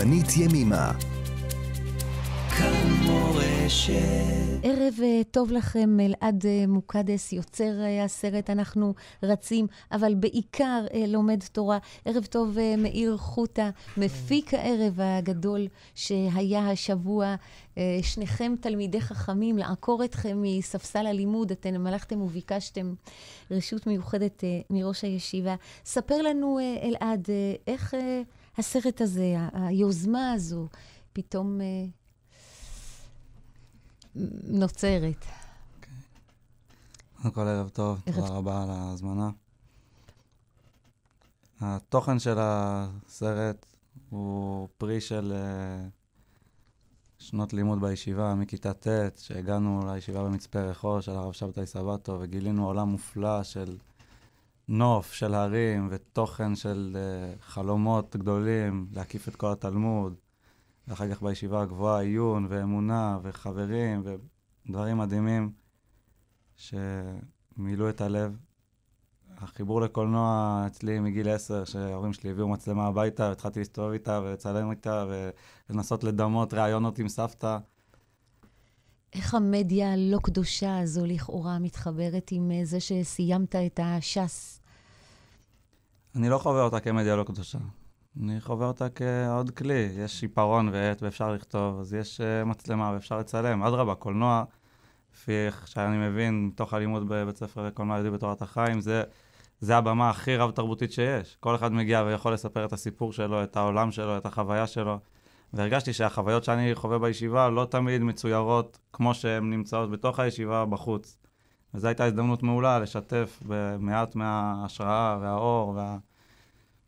רבנית ימימה. ערב אה, טוב לכם, אלעד אה, מוקדס, יוצר אה, הסרט "אנחנו רצים", אבל בעיקר לומד תורה. ערב טוב, מאיר חוטה, מפיק הערב הגדול שהיה השבוע. שניכם תלמידי חכמים, לעקור אתכם מספסל הלימוד, אתם הלכתם וביקשתם רשות מיוחדת מראש הישיבה. ספר לנו, אלעד, איך... הסרט הזה, היוזמה הזו, פתאום אה, נוצרת. קודם כל ערב טוב, תודה רבה על ההזמנה. התוכן של הסרט הוא פרי של אה, שנות לימוד בישיבה, מכיתה ט', שהגענו לישיבה במצפה רחוב של הרב שבתאי סבטו, וגילינו עולם מופלא של נוף של הרים ותוכן של uh, חלומות גדולים, להקיף את כל התלמוד, ואחר כך בישיבה הגבוהה עיון ואמונה וחברים ודברים מדהימים שמילאו את הלב. החיבור לקולנוע אצלי מגיל עשר, שההורים שלי הביאו מצלמה הביתה, והתחלתי להסתובב איתה ולצלם איתה ולנסות לדמות ראיונות עם סבתא. איך המדיה הלא קדושה הזו לכאורה מתחברת עם אה, זה שסיימת את הש"ס אני לא חווה אותה כמדיה לא קדושה. אני חווה אותה כעוד כלי. יש עיפרון ועט ואפשר לכתוב, אז יש אה, מצלמה ואפשר לצלם. אדרבה, קולנוע, לפי איך שאני מבין, מתוך הלימוד בבית ספר לקולנוע יהודי בתורת החיים, זה, זה הבמה הכי רב-תרבותית שיש. כל אחד מגיע ויכול לספר את הסיפור שלו, את העולם שלו, את החוויה שלו. והרגשתי שהחוויות שאני חווה בישיבה לא תמיד מצוירות כמו שהן נמצאות בתוך הישיבה בחוץ. וזו הייתה הזדמנות מעולה לשתף במעט מההשראה והאור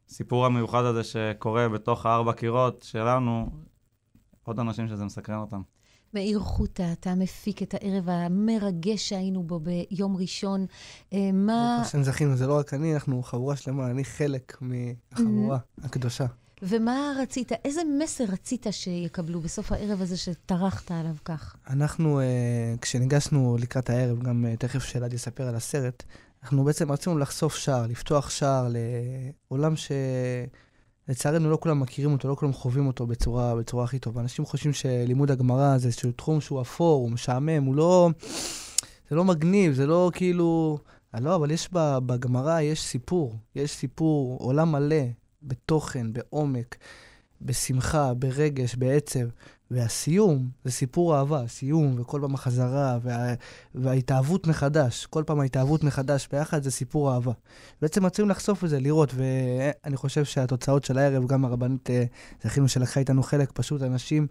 והסיפור המיוחד הזה שקורה בתוך הארבע קירות שלנו, עוד אנשים שזה מסקרן אותם. מאיר חוטה, אתה מפיק את הערב המרגש שהיינו בו ביום ראשון. אה, מה... זכינו, זה לא רק אני, אנחנו חבורה שלמה, אני חלק מהחבורה הקדושה. ומה רצית, איזה מסר רצית שיקבלו בסוף הערב הזה שטרחת עליו כך? אנחנו, אה, כשניגשנו לקראת הערב, גם אה, תכף שאלעד יספר על הסרט, אנחנו בעצם רצינו לחשוף שער, לפתוח שער לעולם ש... לצערנו לא כולם מכירים אותו, לא כולם חווים אותו בצורה, בצורה הכי טובה. אנשים חושבים שלימוד הגמרא זה איזשהו תחום שהוא אפור, הוא משעמם, הוא לא... זה לא מגניב, זה לא כאילו... לא, אבל יש בגמרא, יש סיפור. יש סיפור, עולם מלא, בתוכן, בעומק, בשמחה, ברגש, בעצב. והסיום, זה סיפור אהבה, סיום, וכל פעם החזרה, וה, וההתאהבות מחדש, כל פעם ההתאהבות מחדש ביחד זה סיפור אהבה. בעצם רצינו לחשוף את זה, לראות, ואני חושב שהתוצאות של הערב, גם הרבנית אה, זכינו שלקחה איתנו חלק, פשוט אנשים,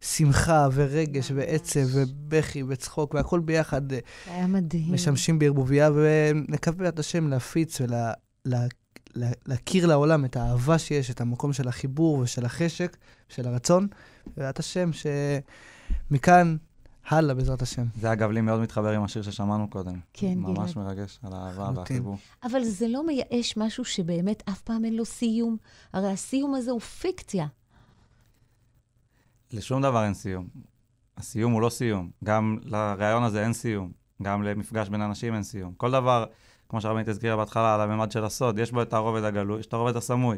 שמחה ורגש ועצב ובכי וצחוק, והכל ביחד. אה, היה מדהים. משמשים בערבוביה, ונקווה את השם להפיץ ולה... להכיר לעולם את האהבה שיש, את המקום של החיבור ושל החשק, של הרצון, ואת השם, שמכאן הלאה, בעזרת השם. זה אגב לי מאוד מתחבר עם השיר ששמענו קודם. כן, גלעד. ממש גילד. מרגש על האהבה והחיבור. אבל זה לא מייאש משהו שבאמת אף פעם אין לו סיום. הרי הסיום הזה הוא פיקציה. לשום דבר אין סיום. הסיום הוא לא סיום. גם לרעיון הזה אין סיום. גם למפגש בין אנשים אין סיום. כל דבר... כמו שהרבנית הזכירה בהתחלה, על הממד של הסוד, יש בו את הרובד הגלוי, יש את הרובד הסמוי.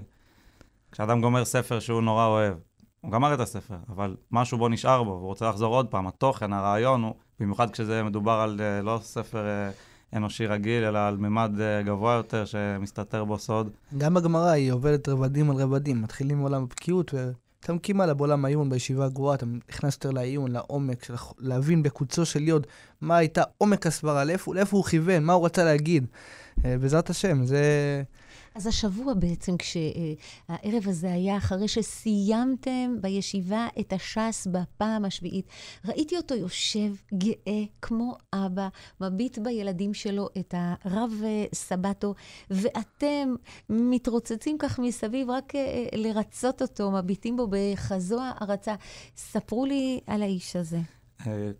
כשאדם גומר ספר שהוא נורא אוהב, הוא גמר את הספר, אבל משהו בו נשאר בו, והוא רוצה לחזור עוד פעם. התוכן, הרעיון הוא, במיוחד כשזה מדובר על אה, לא ספר אה, אנושי רגיל, אלא על ממד אה, גבוה יותר שמסתתר בו סוד. גם הגמרא היא עובדת רבדים על רבדים, מתחילים מעולם הבקיאות ו... אתה מקים עליו עולם העיון בישיבה הגרועה, אתה נכנס יותר לעיון, לעומק, של... להבין בקוצו של יוד מה הייתה עומק הסברה, לאיפה, לאיפה הוא כיוון, מה הוא רצה להגיד. אה, בעזרת השם, זה... אז השבוע בעצם, כשהערב הזה היה אחרי שסיימתם בישיבה את הש"ס בפעם השביעית, ראיתי אותו יושב גאה כמו אבא, מביט בילדים שלו, את הרב אה, סבתו, ואתם מתרוצצים כך מסביב רק אה, אה, לרצות אותו, מביטים בו בחזו הערצה. ספרו לי על האיש הזה.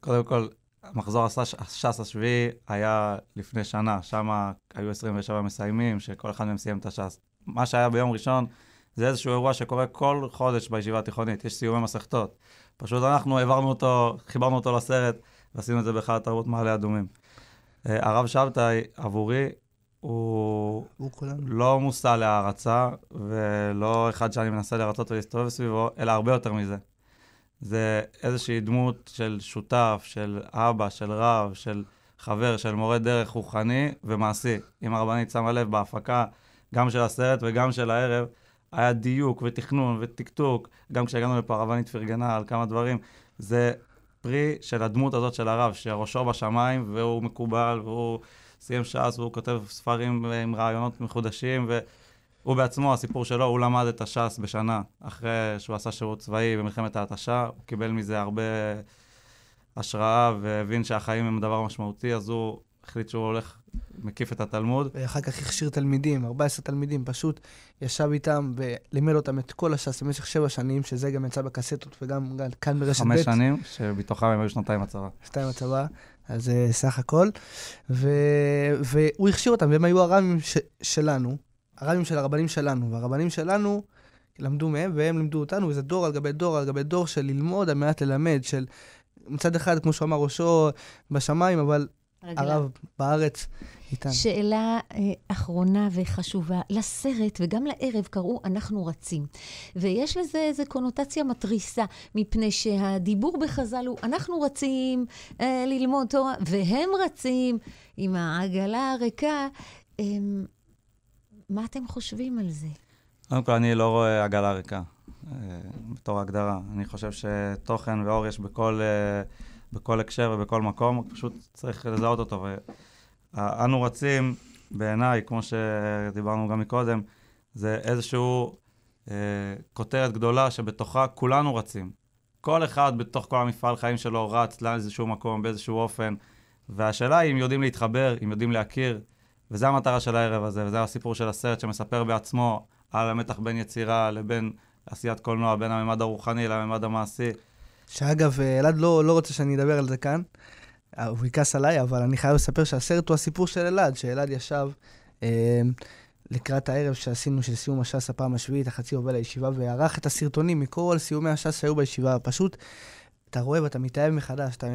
קודם כל, מחזור הש"ס השביעי היה לפני שנה, שם היו 27 מסיימים, שכל אחד מהם סיים את הש"ס. מה שהיה ביום ראשון זה איזשהו אירוע שקורה כל חודש בישיבה התיכונית, יש סיומי מסכתות. פשוט אנחנו העברנו אותו, חיברנו אותו לסרט, ועשינו את זה בהיכל התרבות מעלה אדומים. אה, הרב שבתאי, עבורי, הוא, הוא לא מושא להערצה, ולא אחד שאני מנסה לרצות ולהסתובב סביבו, אלא הרבה יותר מזה. זה איזושהי דמות של שותף, של אבא, של רב, של חבר, של מורה דרך רוחני ומעשי. אם הרבנית שמה לב בהפקה, גם של הסרט וגם של הערב, היה דיוק ותכנון וטקטוק, גם כשהגענו לפה הרבנית פרגנה על כמה דברים. זה פרי של הדמות הזאת של הרב, שראשו בשמיים, והוא מקובל, והוא סיים ש"ס, והוא כותב ספרים עם רעיונות מחודשים, ו... הוא בעצמו, הסיפור שלו, הוא למד את הש"ס בשנה אחרי שהוא עשה שירות צבאי במלחמת ההתשה, הוא קיבל מזה הרבה השראה והבין שהחיים הם דבר משמעותי, אז הוא החליט שהוא הולך, מקיף את התלמוד. ואחר כך הכשיר תלמידים, 14 תלמידים, פשוט ישב איתם ולימד אותם את כל הש"ס במשך שבע שנים, שזה גם יצא בקסטות וגם כאן ברשת ב'. חמש שנים, שבתוכם הם היו שנתיים הצבא. שנתיים הצבא, אז אה, סך הכל. ו... והוא הכשיר אותם, והם היו הר"מים ש... שלנו. הרבים של הרבנים שלנו, והרבנים שלנו למדו מהם, והם לימדו אותנו, וזה דור על גבי דור על גבי דור של ללמוד על מנת ללמד, של מצד אחד, כמו שהוא אמר, ראשו בשמיים, אבל רגלה. הרב בארץ איתנו. שאלה אה, אחרונה וחשובה. לסרט וגם לערב קראו "אנחנו רצים", ויש לזה איזו קונוטציה מתריסה, מפני שהדיבור בחז"ל הוא "אנחנו רצים אה, ללמוד תורה", והם רצים עם העגלה הריקה. אה, מה אתם חושבים על זה? קודם כל, אני לא רואה עגלה ריקה, אה, בתור הגדרה. אני חושב שתוכן ואור יש בכל, אה, בכל הקשר ובכל מקום, פשוט צריך לזהות אותו. אנו רצים, בעיניי, כמו שדיברנו גם מקודם, זה איזושהי אה, כותרת גדולה שבתוכה כולנו רצים. כל אחד בתוך כל המפעל חיים שלו רץ לאיזשהו מקום, באיזשהו אופן. והשאלה היא אם יודעים להתחבר, אם יודעים להכיר, וזה המטרה של הערב הזה, וזה הסיפור של הסרט שמספר בעצמו על המתח בין יצירה לבין עשיית קולנוע, בין הממד הרוחני לממד המעשי. שאגב, אה, אלעד לא, לא רוצה שאני אדבר על זה כאן, אה, הוא יכעס עליי, אבל אני חייב לספר שהסרט הוא הסיפור של אלעד, שאלעד ישב אה, לקראת הערב שעשינו של סיום הש"ס הפעם השביעית, החצי יובל לישיבה, וערך את הסרטונים מכל סיומי הש"ס שהיו בישיבה. פשוט אתה רואה ואתה מתאהב מחדש, אתה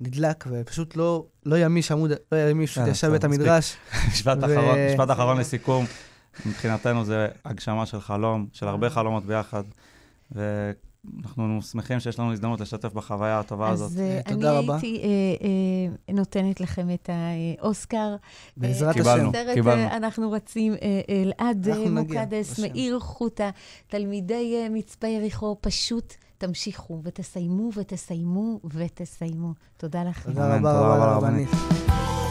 נדלק, ופשוט לא, לא ימיש עמוד, לא ימיש אה, ישב בית המדרש. משפט אחרון, משפט אחרון לסיכום. מבחינתנו זה הגשמה של חלום, של הרבה אה. חלומות ביחד. ו... אנחנו שמחים שיש לנו הזדמנות לשתף בחוויה הטובה אז הזאת. אז אה, תודה אני הייתי אה, אה, נותנת לכם את האוסקר. בעזרת קיבלנו, השם. הסרט, קיבלנו. אנחנו רצים אה, אלעד מוקדס, מאיר חוטה, תלמידי מצפה יריחו, פשוט תמשיכו ותסיימו ותסיימו ותסיימו. תודה לכם. תודה רבה רבה רבה רבה.